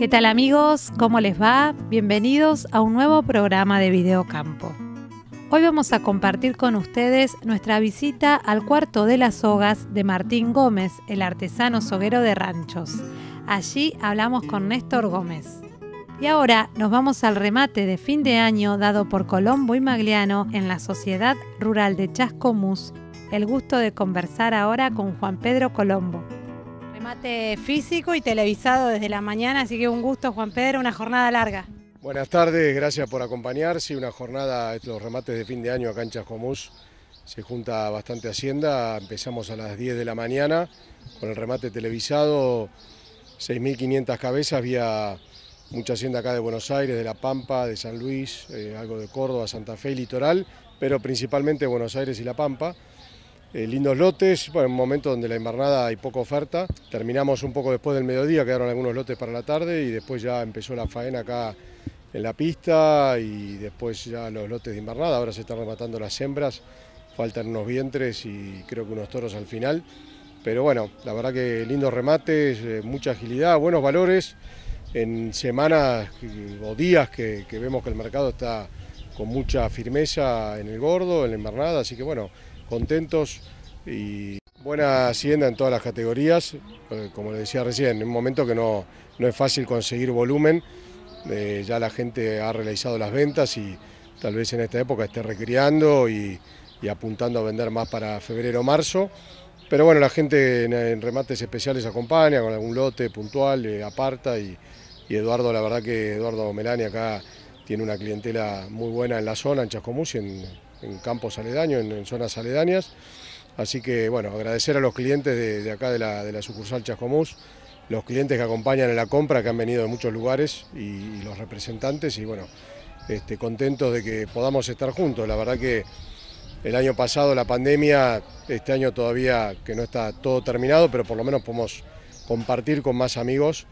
¿Qué tal amigos? ¿Cómo les va? Bienvenidos a un nuevo programa de Videocampo. Hoy vamos a compartir con ustedes nuestra visita al cuarto de las sogas de Martín Gómez, el artesano soguero de ranchos. Allí hablamos con Néstor Gómez. Y ahora nos vamos al remate de fin de año dado por Colombo y Magliano en la Sociedad Rural de Chascomús. El gusto de conversar ahora con Juan Pedro Colombo, Remate físico y televisado desde la mañana, así que un gusto, Juan Pedro, una jornada larga. Buenas tardes, gracias por acompañar. Sí, una jornada, los remates de fin de año a Canchas Comús se junta bastante Hacienda. Empezamos a las 10 de la mañana con el remate televisado, 6.500 cabezas Había mucha hacienda acá de Buenos Aires, de La Pampa, de San Luis, eh, algo de Córdoba, Santa Fe, y Litoral, pero principalmente Buenos Aires y La Pampa. Eh, lindos lotes, en un momento donde la invernada hay poca oferta. Terminamos un poco después del mediodía, quedaron algunos lotes para la tarde y después ya empezó la faena acá en la pista y después ya los lotes de invernada. Ahora se están rematando las hembras, faltan unos vientres y creo que unos toros al final. Pero bueno, la verdad que lindos remates, eh, mucha agilidad, buenos valores. En semanas o días que, vemos que el mercado está con mucha firmeza en el gordo, en la invernada, así que bueno, contentos y buena hacienda en todas las categorías, eh, como le decía recién, en un momento que no, no es fácil conseguir volumen, eh, ya la gente ha realizado las ventas y tal vez en esta época esté recriando y, apuntando a vender más para febrero o marzo. Pero bueno, la gente en, remates especiales acompaña con algún lote puntual, eh, aparta y, Eduardo, la verdad que Eduardo Melani acá tiene una clientela muy buena en la zona, en Chascomús en, en campos aledaños, en, zonas aledañas. Así que, bueno, agradecer a los clientes de, acá de la, de la, sucursal Chascomús, los clientes que acompañan en la compra, que han venido de muchos lugares, y, los representantes, y bueno, este, contentos de que podamos estar juntos. La verdad que el año pasado la pandemia, este año todavía que no está todo terminado, pero por lo menos podemos compartir con más amigos.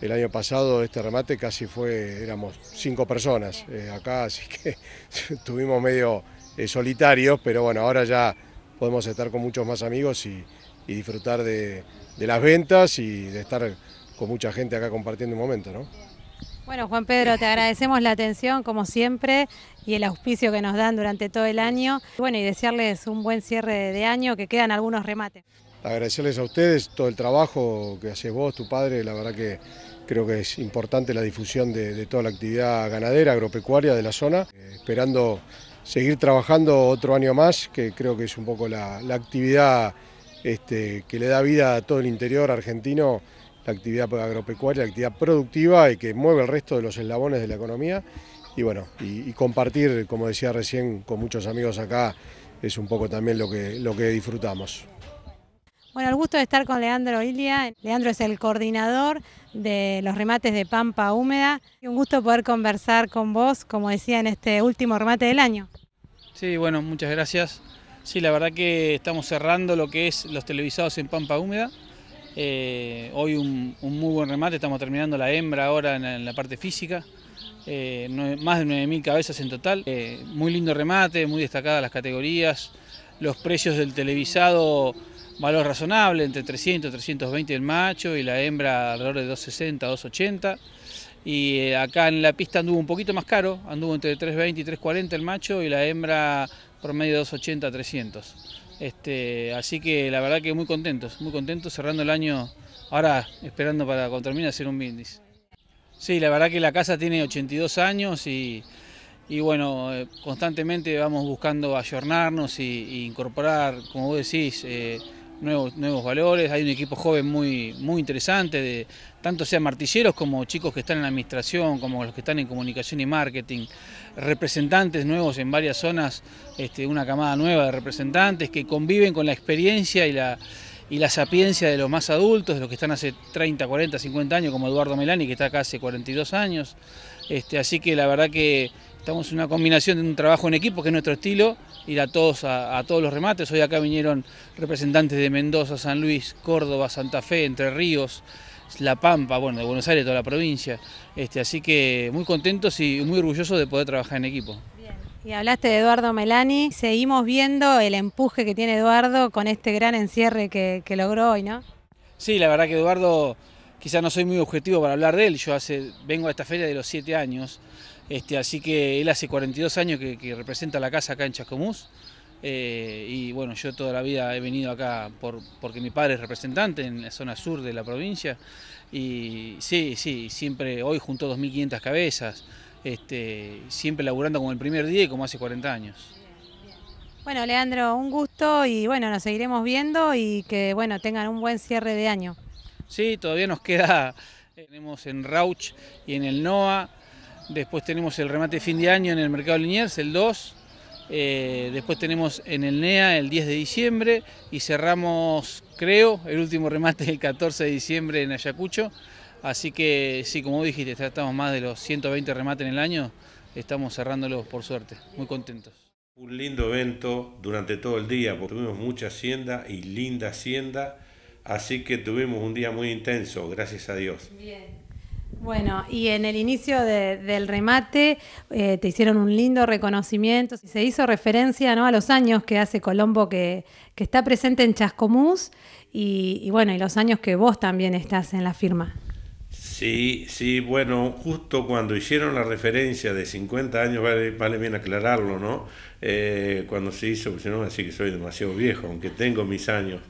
El año pasado este remate casi fue, éramos cinco personas eh, acá, así que tuvimos medio eh, solitarios, pero bueno, ahora ya podemos estar con muchos más amigos y, disfrutar de, las ventas y de estar con mucha gente acá compartiendo un momento, ¿no? Bueno, Juan Pedro, te agradecemos la atención, como siempre, y el auspicio que nos dan durante todo el año. Bueno, y desearles un buen cierre de año, que quedan algunos remates. Agradecerles a ustedes todo el trabajo que haces vos, tu padre, la verdad que creo que es importante la difusión de, toda la actividad ganadera, agropecuaria de la zona, eh, esperando seguir trabajando otro año más, que creo que es un poco la, actividad este, que le da vida a todo el interior argentino, la actividad agropecuaria, la actividad productiva y que mueve el resto de los eslabones de la economía. Y bueno, y, compartir, como decía recién, con muchos amigos acá es un poco también lo que, lo que disfrutamos. Bueno, el gusto de estar con Leandro Ilia. Leandro es el coordinador de los remates de Pampa Húmeda. un gusto poder conversar con vos, como decía, en este último remate del año. Sí, bueno, muchas gracias. Sí, la verdad que estamos cerrando lo que es los televisados en Pampa Húmeda. Eh, hoy un, muy buen remate, estamos terminando la hembra ahora en la, parte física. Eh, más de 9.000 cabezas en total. Eh, muy lindo remate, muy destacadas las categorías. Los precios del televisado valor razonable, entre 300 320 el macho y la hembra alrededor de 260, 280. Y eh, acá en la pista anduvo un poquito más caro, anduvo entre 320 y 340 el macho y la hembra promedio 280, 300. Este, así que la verdad que muy contentos, muy contentos cerrando el año, ahora esperando para cuando termine hacer un brindis. Sí, la verdad que la casa tiene 82 años y, y bueno, eh, constantemente vamos buscando ayornarnos e incorporar, como vos decís, eh, nuevos, nuevos valores, hay un equipo joven muy, muy interesante, de, tanto sean martilleros como chicos que están en la administración, como los que están en comunicación y marketing, representantes nuevos en varias zonas, este, una camada nueva de representantes que conviven con la experiencia y la, y la sapiencia de los más adultos, de los que están hace 30, 40, 50 años, como Eduardo Melani, que está acá hace 42 años. Este, así que la verdad que Estamos en una combinación de un trabajo en equipo, que es nuestro estilo, ir a todos, a, todos los remates. Hoy acá vinieron representantes de Mendoza, San Luis, Córdoba, Santa Fe, Entre Ríos, La Pampa, bueno, de Buenos Aires, toda la provincia. Este, así que muy contentos y muy orgullosos de poder trabajar en equipo. Y hablaste de Eduardo Melani, seguimos viendo el empuje que tiene Eduardo con este gran encierre que, que logró hoy, ¿no? Sí, la verdad que Eduardo, quizás no soy muy objetivo para hablar de él, yo hace, vengo a esta feria de los siete años, este, así que él hace 42 años que, representa la casa acá en Chascomús. Eh, y bueno, yo toda la vida he venido acá porque mi padre es representante en la zona sur de la provincia. Y sí, sí, siempre, hoy junto 2.500 cabezas, este, siempre laburando como el primer día y como hace 40 años. Bueno, Leandro, un gusto y bueno, nos seguiremos viendo y que bueno, tengan un buen cierre de año. Sí, todavía nos queda, tenemos en Rauch y en el NOA Después tenemos el remate fin de año en el Mercado Liniers, el 2. Eh, después tenemos en el NEA el 10 de diciembre y cerramos, creo, el último remate el 14 de diciembre en Ayacucho. Así que sí, como dijiste, tratamos más de los 120 remates en el año. Estamos cerrándolos, por suerte. Muy contentos. Un lindo evento durante todo el día, porque tuvimos mucha hacienda y linda hacienda. Así que tuvimos un día muy intenso, gracias a Dios. Bien. Bueno, y en el inicio del remate eh, te hicieron un lindo reconocimiento. Se hizo referencia ¿no? a los años que hace Colombo que, está presente en Chascomús y, bueno, y los años que vos también estás en la firma. Sí, sí, bueno, justo cuando hicieron la referencia de 50 años, vale, bien aclararlo, ¿no? Eh, cuando se hizo, porque si no, así que soy demasiado viejo, aunque tengo mis años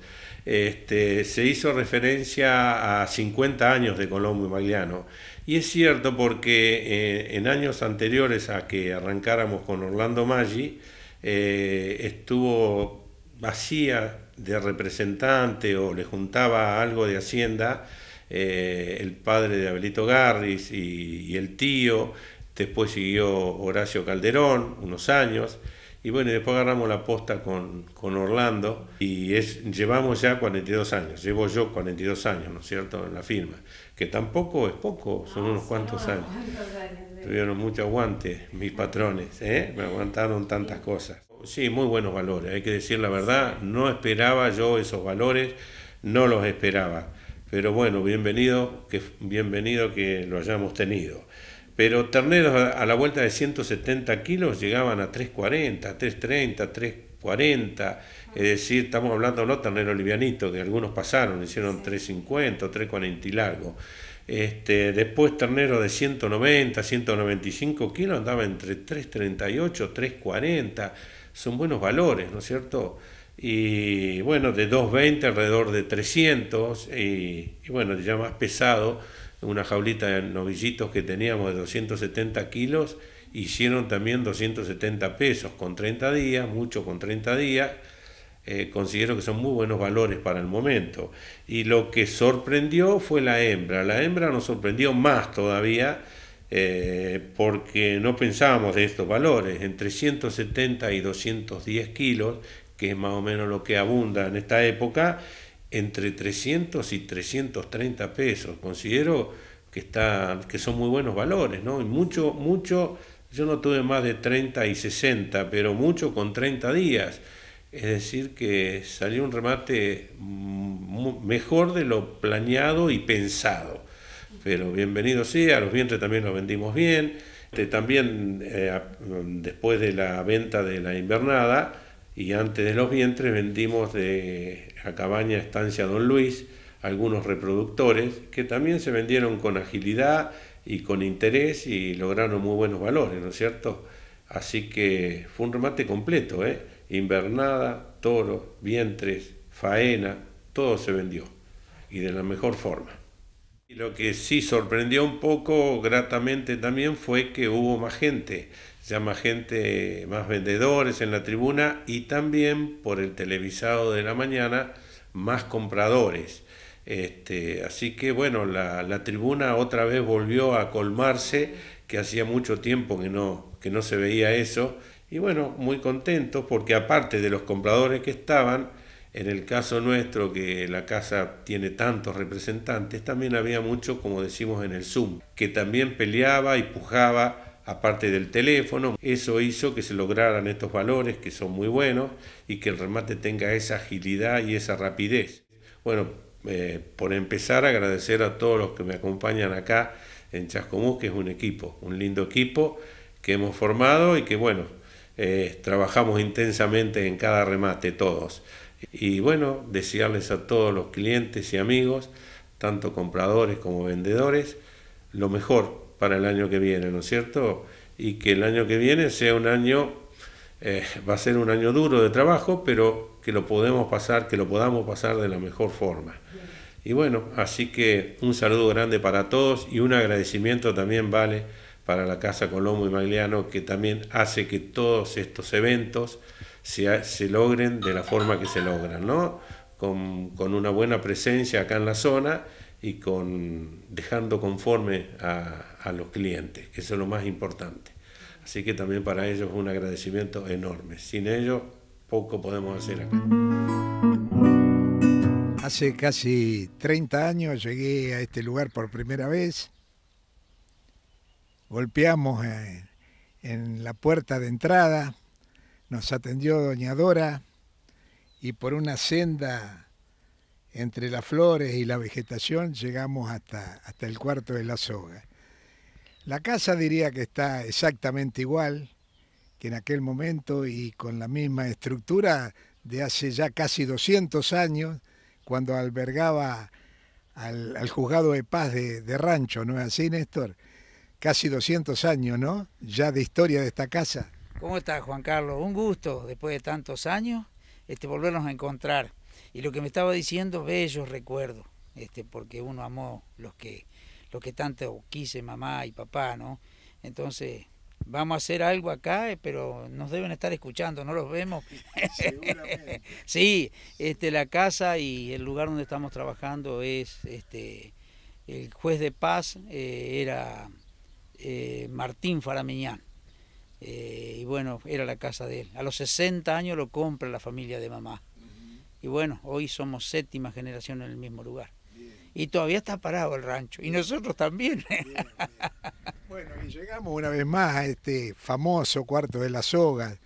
este, se hizo referencia a 50 años de Colombo y Magliano. Y es cierto porque eh, en años anteriores a que arrancáramos con Orlando Maggi, eh, estuvo vacía de representante o le juntaba algo de Hacienda eh, el padre de Abelito Garris y el tío. Después siguió Horacio Calderón, unos años. Y bueno, y después agarramos la posta con, con, Orlando y es, llevamos ya 42 años, llevo yo 42 años, ¿no es cierto?, en la firma, que tampoco es poco, son ah, unos cuantos años. Tuvieron mucho aguante mis patrones, ¿eh? me aguantaron tantas cosas. Sí, muy buenos valores, hay que decir la verdad, no esperaba yo esos valores, no los esperaba. Pero bueno, bienvenido que, bienvenido que lo hayamos tenido. Pero terneros a la vuelta de 170 kilos llegaban a 340, 330, 340. Es decir, estamos hablando de los terneros livianitos, que algunos pasaron, hicieron 350, 340 y largo. Este, después terneros de 190, 195 kilos andaba entre 338, 340. Son buenos valores, ¿no es cierto? Y bueno, de 220 alrededor de 300 y bueno, ya más pesado una jaulita de novillitos que teníamos de 270 kilos, hicieron también 270 pesos con 30 días, mucho con 30 días. Eh, considero que son muy buenos valores para el momento. Y lo que sorprendió fue la hembra. La hembra nos sorprendió más todavía eh, porque no pensábamos de estos valores, entre 170 y 210 kilos, que es más o menos lo que abunda en esta época, entre 300 y 330 pesos. Considero que, está, que son muy buenos valores, ¿no? Y mucho, mucho, yo no tuve más de 30 y 60, pero mucho con 30 días. Es decir, que salió un remate mm, mejor de lo planeado y pensado. Pero bienvenido a los vientres también los vendimos bien. Este, también eh, mm, después de la venta de la invernada, y antes de los vientres vendimos de la cabaña Estancia Don Luis algunos reproductores que también se vendieron con agilidad y con interés y lograron muy buenos valores, ¿no es cierto? Así que fue un remate completo, ¿eh? Invernada, toro, vientres, faena, todo se vendió y de la mejor forma. Y lo que sí sorprendió un poco gratamente también fue que hubo más gente llama gente más vendedores en la tribuna y también por el televisado de la mañana más compradores. Este, así que bueno, la, tribuna otra vez volvió a colmarse, que hacía mucho tiempo que no, que no se veía eso. Y bueno, muy contentos porque aparte de los compradores que estaban, en el caso nuestro, que la casa tiene tantos representantes, también había mucho, como decimos en el Zoom, que también peleaba y pujaba aparte del teléfono. Eso hizo que se lograran estos valores que son muy buenos y que el remate tenga esa agilidad y esa rapidez. Bueno, eh, por empezar agradecer a todos los que me acompañan acá en Chascomús, que es un equipo, un lindo equipo que hemos formado y que bueno, eh, trabajamos intensamente en cada remate todos. Y bueno, desearles a todos los clientes y amigos, tanto compradores como vendedores, lo mejor para el año que viene, ¿no es cierto? Y que el año que viene sea un año, eh, va a ser un año duro de trabajo, pero que lo podemos pasar, que lo podamos pasar de la mejor forma. Y bueno, así que un saludo grande para todos y un agradecimiento también vale para la Casa Colombo y Magliano, que también hace que todos estos eventos se, se logren de la forma que se logran, ¿no? Con, con, una buena presencia acá en la zona y con dejando conforme a, a los clientes, que eso es lo más importante. Así que también para ellos un agradecimiento enorme. Sin ellos poco podemos hacer acá. Hace casi 30 años llegué a este lugar por primera vez. Golpeamos eh, en, la puerta de entrada, nos atendió Doña Dora y por una senda entre las flores y la vegetación llegamos hasta, hasta el cuarto de la soga. La casa diría que está exactamente igual que en aquel momento y con la misma estructura de hace ya casi 200 años, cuando albergaba al, juzgado de paz de, Rancho, ¿no es así, Néstor? Casi 200 años, ¿no? Ya de historia de esta casa. ¿Cómo estás, Juan Carlos? Un gusto, después de tantos años, este, volvernos a encontrar. Y lo que me estaba diciendo, bellos recuerdos, este, porque uno amó los que lo que tanto quise mamá y papá, ¿no? Entonces, vamos a hacer algo acá, eh, pero nos deben estar escuchando, no los vemos. sí, este, la casa y el lugar donde estamos trabajando es, este, el juez de paz eh, era eh, Martín Faramiñán. y bueno, era la casa de él. A los 60 años lo compra la familia de mamá. Y bueno, hoy somos séptima generación en el mismo lugar y todavía está parado el rancho, y nosotros también. Bueno, y llegamos una vez más a este famoso cuarto de las soga...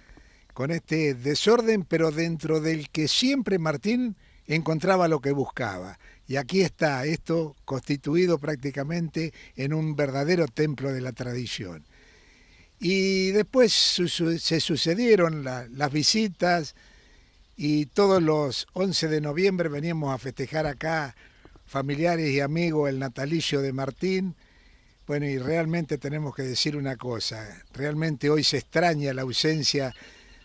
con este desorden, pero dentro del que siempre Martín encontraba lo que buscaba. Y aquí está esto constituido prácticamente en un verdadero templo de la tradición. Y después se sucedieron las visitas y todos los 11 de noviembre veníamos a festejar acá familiares y amigos el natalicio de Martín. Bueno, y realmente tenemos que decir una cosa, realmente hoy se extraña la ausencia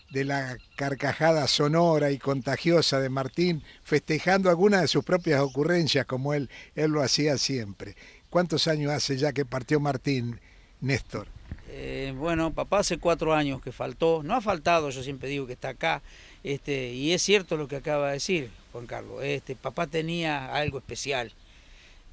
de la carcajada sonora y contagiosa de Martín, festejando algunas de sus propias ocurrencias como él, él lo hacía siempre. ¿Cuántos años hace ya que partió Martín, Néstor? Eh, bueno, papá hace cuatro años que faltó, no ha faltado, yo siempre digo que está acá, este, y es cierto lo que acaba de decir, Juan Carlos. Este, papá tenía algo especial.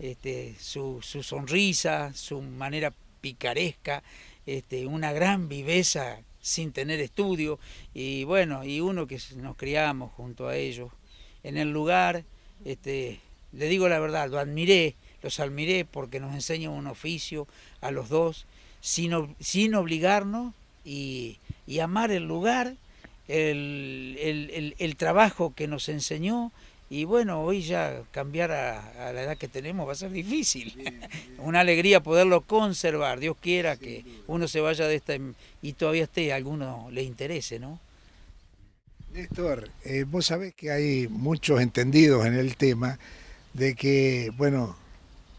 Este, su, sonrisa, su manera picaresca, este, una gran viveza sin tener estudio. Y bueno, y uno que nos criamos junto a ellos en el lugar, este, le digo la verdad, lo admiré, los admiré porque nos enseñan un oficio a los dos, sin, sin obligarnos y, y amar el lugar el, el, trabajo que nos enseñó y bueno, hoy ya cambiar a, la edad que tenemos va a ser difícil. Una alegría poderlo conservar. Dios quiera que uno se vaya de esta y todavía esté, a alguno le interese, ¿no? Néstor, eh, vos sabés que hay muchos entendidos en el tema de que, bueno,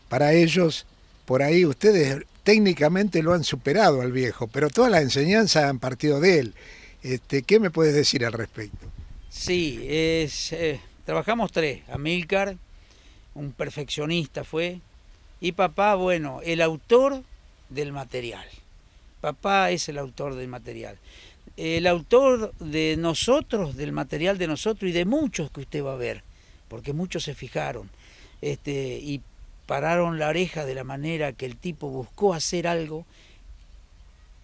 para ellos, por ahí ustedes técnicamente lo han superado al viejo, pero todas las enseñanzas han partido de él. Este, ¿Qué me puedes decir al respecto? Sí, eh, trabajamos tres. Amílcar, un perfeccionista fue, y papá, bueno, el autor del material. Papá es el autor del material. El autor de nosotros, del material de nosotros y de muchos que usted va a ver, porque muchos se fijaron este, y pararon la oreja de la manera que el tipo buscó hacer algo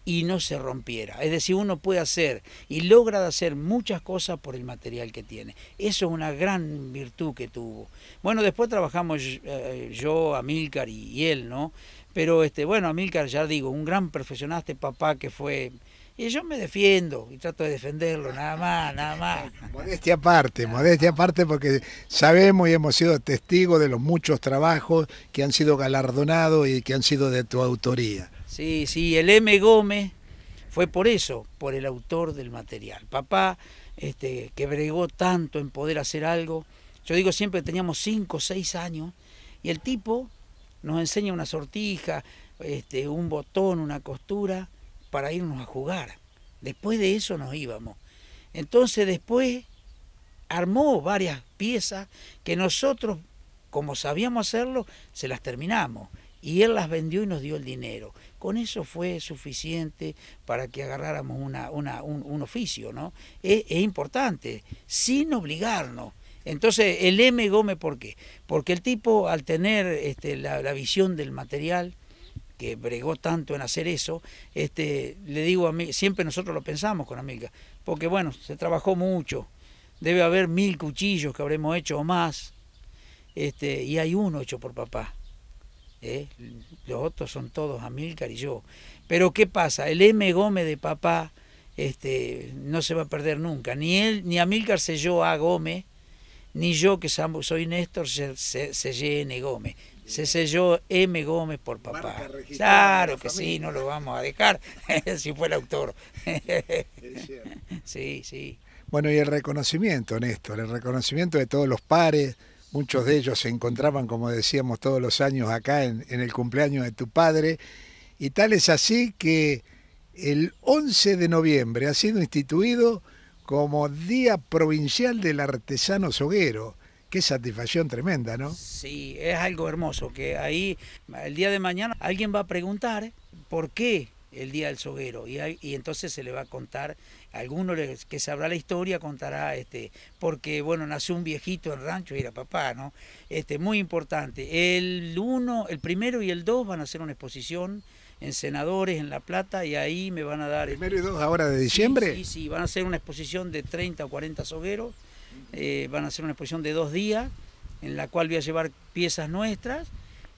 y no se rompiera. Es decir, uno puede hacer y logra hacer muchas cosas por el material que tiene. Eso es una gran virtud que tuvo. Bueno, después trabajamos eh, yo, Amílcar y, él, ¿no? Pero este, bueno, Amílcar ya digo, un gran profesional, este papá que fue y yo me defiendo y trato de defenderlo, nada más, nada más. Modestia aparte, modestia aparte porque sabemos y hemos sido testigos de los muchos trabajos que han sido galardonados y que han sido de tu autoría. Sí, sí, el M. Gómez fue por eso, por el autor del material. Papá, este, que bregó tanto en poder hacer algo. Yo digo siempre que teníamos cinco o seis años y el tipo nos enseña una sortija, este, un botón, una costura para irnos a jugar. Después de eso nos íbamos. Entonces después armó varias piezas que nosotros, como sabíamos hacerlo, se las terminamos y él las vendió y nos dio el dinero. Con eso fue suficiente para que agarráramos una, una, un, oficio, ¿no? Es, importante, sin obligarnos. Entonces, el M. Gómez, ¿por qué? Porque el tipo, al tener este, la, la, visión del material, que bregó tanto en hacer eso, este, le digo a mí, siempre nosotros lo pensamos con Amiga porque bueno, se trabajó mucho, debe haber mil cuchillos que habremos hecho o más, este, y hay uno hecho por papá. ¿eh? los otros son todos Amílcar y yo. Pero ¿qué pasa? El M. Gómez de papá este, no se va a perder nunca. Ni él, ni Amílcar se yo a Gómez, ni yo que soy Néstor se, se, N. Gómez. Se selló M. Gómez por papá. Claro que sí, no lo vamos a dejar si fue el autor. sí, sí. Bueno, y el reconocimiento, Néstor, el reconocimiento de todos los pares, Muchos de ellos se encontraban, como decíamos, todos los años acá en, el cumpleaños de tu padre. Y tal es así que el 11 de noviembre ha sido instituido como Día Provincial del Artesano Soguero. Qué satisfacción tremenda, ¿no? Sí, es algo hermoso, que ahí el día de mañana alguien va a preguntar por qué el Día del Soguero y, y entonces se le va a contar alguno que sabrá la historia contará, este, porque bueno, nació un viejito en rancho y era papá, ¿no? Este, muy importante. El uno, el primero y el dos van a hacer una exposición en Senadores, en La Plata, y ahí me van a dar... ¿El primero y este, dos ahora de diciembre? Sí, sí, van a hacer una exposición de 30 o 40 sogueros, eh, van a hacer una exposición de dos días, en la cual voy a llevar piezas nuestras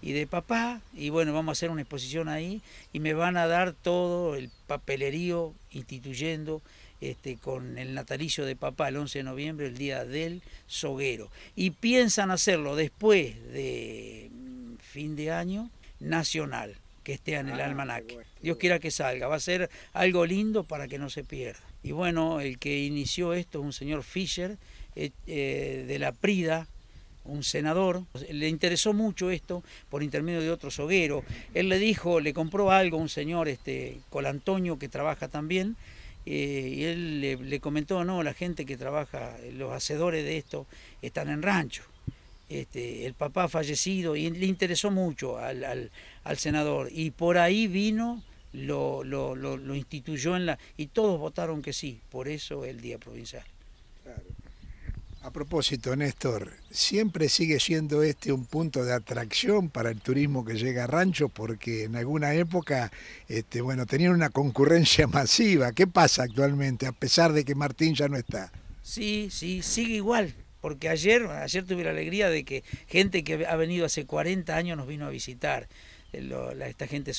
y de papá, y bueno, vamos a hacer una exposición ahí, y me van a dar todo el papelerío instituyendo este, con el natalicio de papá el 11 de noviembre, el día del soguero. Y piensan hacerlo después de mm, fin de año nacional, que esté en el ah, almanaque. Dios quiera que salga, va a ser algo lindo para que no se pierda. Y bueno, el que inició esto es un señor Fischer eh, eh, de la Prida, un senador, le interesó mucho esto por intermedio de otro soguero. Él le dijo, le compró algo un señor, este, Antonio, que trabaja también, eh, y él le, comentó, no, la gente que trabaja, eh, los hacedores de esto, están en rancho. Este, el papá fallecido, y le interesó mucho al, senador, y por ahí vino, lo, lo instituyó en la... y todos votaron que sí, por eso el Día Provincial. A propósito, Néstor, siempre sigue siendo este un punto de atracción para el turismo que llega a Rancho, porque en alguna época, este, bueno, tenían una concurrencia masiva. ¿Qué pasa actualmente, a pesar de que Martín ya no está? Sí, sí, sigue igual, porque ayer, ayer tuve la alegría de que gente que ha venido hace 40 años nos vino a visitar eh, esta gente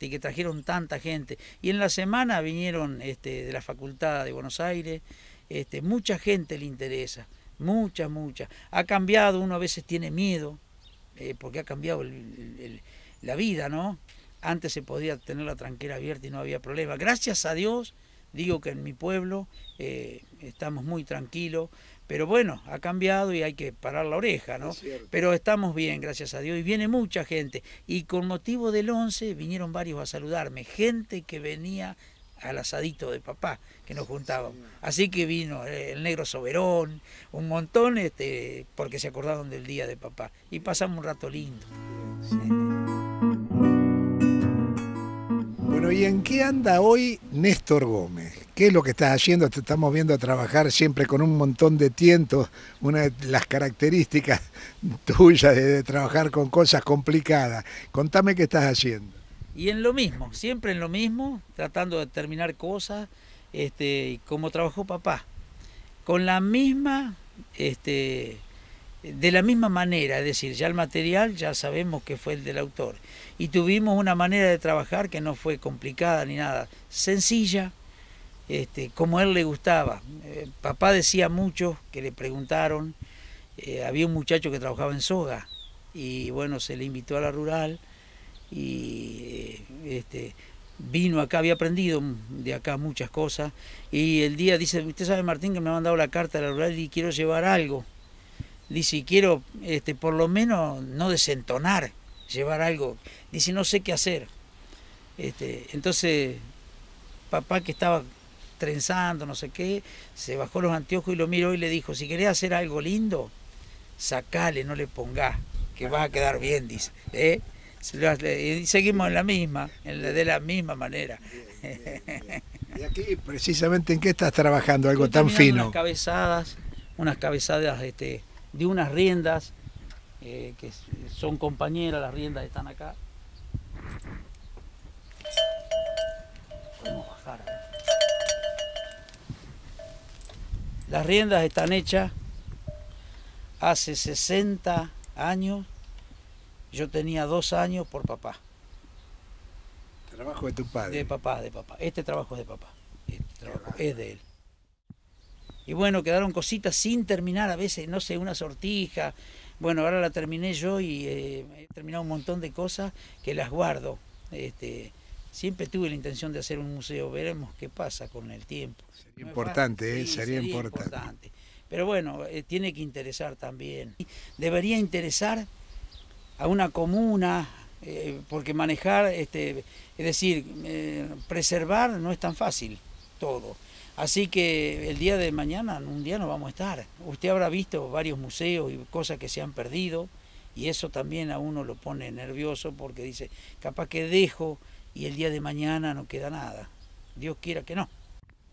y que trajeron tanta gente. Y en la semana vinieron este, de la Facultad de Buenos Aires, este, mucha gente le interesa muchas, muchas. Ha cambiado, uno a veces tiene miedo, eh, porque ha cambiado la vida, ¿no? Antes se podía tener la tranquera abierta y no había problema. Gracias a Dios, digo que en mi pueblo eh, estamos muy tranquilos, pero bueno, ha cambiado y hay que parar la oreja, ¿no? pero estamos bien, gracias a Dios, y viene mucha gente. Y con motivo del 11 vinieron varios a saludarme, gente que venía al asadito de papá que nos juntábamos. Así que vino eh, el negro soberón, un montón, este, porque se acordaron del día de papá. Y pasamos un rato lindo. Bueno, ¿y en qué anda hoy Néstor Gómez? ¿Qué es lo que estás haciendo? Te estamos viendo a trabajar siempre con un montón de tientos. Una de las características tuyas de trabajar con cosas complicadas. Contame qué estás haciendo y en lo mismo, siempre en lo mismo, tratando de terminar cosas, este, como trabajó papá, con la misma, este, de la misma manera, es decir, ya el material ya sabemos que fue el del autor. Y tuvimos una manera de trabajar que no fue complicada ni nada, sencilla, este, como él le gustaba. Eh, papá decía mucho que le preguntaron, eh, había un muchacho que trabajaba en soga y bueno, se le invitó a la rural y este, vino acá, había aprendido de acá muchas cosas y el día dice, usted sabe Martín que me ha mandado la carta de la rural y quiero llevar algo. Dice, quiero este, por lo menos no desentonar, llevar algo. Dice, no sé qué hacer. Este, entonces, papá que estaba trenzando, no sé qué, se bajó los anteojos y lo miró y le dijo, si querés hacer algo lindo, sacale, no le ponga que va a quedar bien, dice. ¿Eh? y seguimos en la misma, de la misma manera. ¿Y aquí precisamente en qué estás trabajando? Algo tan fino. Unas cabezadas, unas cabezadas este, de unas riendas, eh, que son compañeras, las riendas están acá. Podemos bajar. ¿eh? Las riendas están hechas hace 60 años yo tenía dos años por papá. ¿Trabajo de tu padre? De papá, de papá. Este trabajo es de papá. Este trabajo es de él. Y bueno, quedaron cositas sin terminar, a veces, no sé, una sortija. Bueno, ahora la terminé yo y eh, he terminado un montón de cosas que las guardo. Este, siempre tuve la intención de hacer un museo, veremos qué pasa con el tiempo. Sería importante, ¿eh? sería, importante. Pero bueno, eh, tiene que interesar también. Debería interesar a una comuna, eh, porque manejar, este, es decir, eh, preservar no es tan fácil todo. Así que el día de mañana, un día no vamos a estar. Usted habrá visto varios museos y cosas que se han perdido y eso también a uno lo pone nervioso porque dice, capaz que dejo y el día de mañana no queda nada. Dios quiera que no.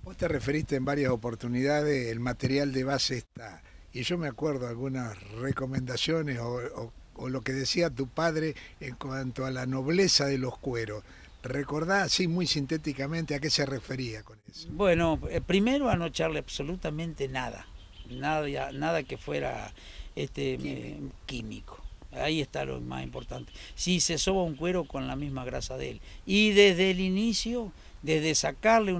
Vos te referiste en varias oportunidades, el material de base está. Y yo me acuerdo algunas recomendaciones o o lo que decía tu padre en cuanto a la nobleza de los cueros. ¿Recordá así muy sintéticamente a qué se refería con eso? Bueno, eh, primero a no echarle absolutamente nada, nada, nada que fuera este, eh, químico. Ahí está lo más importante. Si se soba un cuero con la misma grasa de él. Y desde el inicio, desde sacarle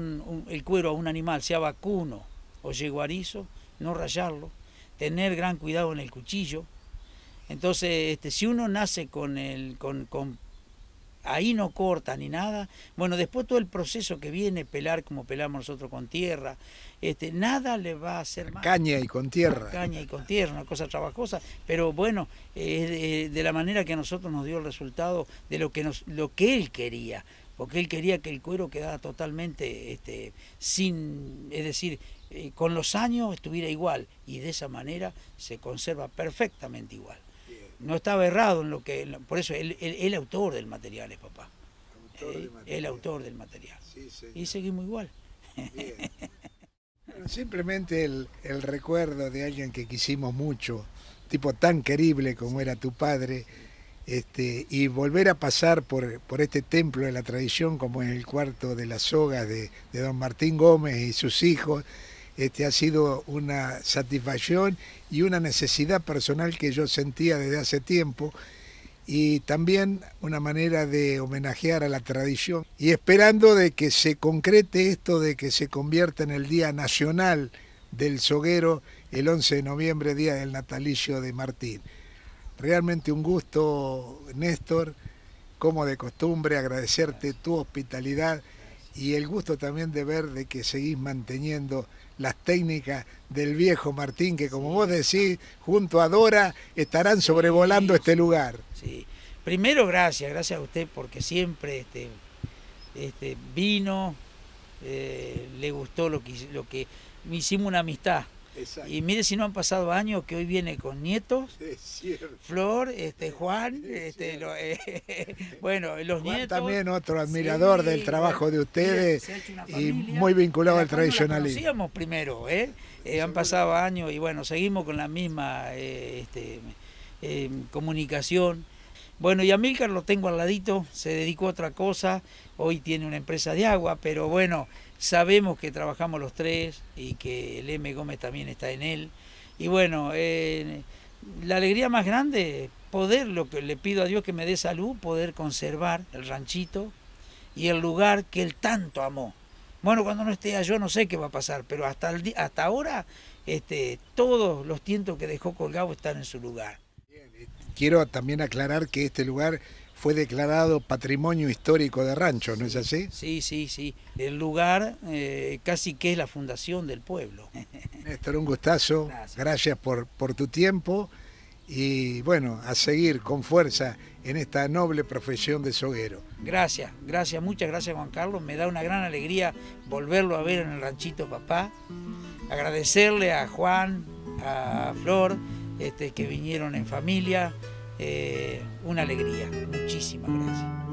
el cuero a un animal, sea vacuno o yeguarizo, no rayarlo, tener gran cuidado en el cuchillo, entonces, este, si uno nace con el... Con, con, ahí no corta ni nada. Bueno, después todo el proceso que viene, pelar como pelamos nosotros con tierra, este, nada le va a hacer más. Caña y con tierra. Caña y con tierra, una cosa trabajosa, pero bueno, de, la manera que a nosotros nos dio el resultado de lo que, nos, lo que él quería, porque él quería que el cuero quedara totalmente este, sin, es decir, eh, con los años estuviera igual y de esa manera se conserva perfectamente igual no estaba errado en lo que... Por eso, él, el autor del material es papá. el eh, autor del material. y seguimos igual. simplemente el, el, recuerdo de alguien que quisimos mucho, tipo tan querible como era tu padre, este, y volver a pasar por, por este templo de la tradición como en el cuarto de las sogas de, de don Martín Gómez y sus hijos, este, ha sido una satisfacción y una necesidad personal que yo sentía desde hace tiempo y también una manera de homenajear a la tradición y esperando de que se concrete esto de que se convierta en el Día Nacional del Zoguero, el 11 de noviembre, día del natalicio de Martín. Realmente un gusto, Néstor, como de costumbre, agradecerte tu hospitalidad y el gusto también de ver de que seguís manteniendo las técnicas del viejo Martín, que como vos decís, junto a Dora estarán sobrevolando este lugar. Sí, primero gracias, gracias a usted porque siempre este, este vino, eh, le gustó lo que, lo que hicimos una amistad. Y mire si no han pasado años que hoy viene con nietos, Flor, este Juan, este, eh, bueno, los nietos. también otro admirador del trabajo de ustedes y muy vinculado al tradicionalismo. Conocíamos primero, ¿eh? Eh, han pasado años y bueno, seguimos con la misma este, em, comunicación. Bueno, y a Milcar lo tengo al ladito, se dedicó a otra cosa, hoy tiene una empresa de agua, pero bueno, Sabemos que trabajamos los tres y que el M. Gómez también está en él. Y bueno, eh, la alegría más grande es poder, lo que le pido a Dios que me dé salud, poder conservar el ranchito y el lugar que él tanto amó. Bueno, cuando no esté yo no sé qué va a pasar, pero hasta, el, hasta ahora este, todos los tientos que dejó colgado están en su lugar. Eh, quiero también aclarar que este lugar fue declarado Patrimonio Histórico de Rancho, ¿no es así? Sí, sí, sí. El lugar eh, casi que es la fundación del pueblo. Néstor, un gustazo. Gracias, por, por tu tiempo y bueno, a seguir con fuerza en esta noble profesión de soguero. Gracias, gracias, muchas gracias Juan Carlos, me da una gran alegría volverlo a ver en el ranchito papá, agradecerle a Juan, a Flor, este, que vinieron en familia, eh, una alegría. Muchísimas gracias.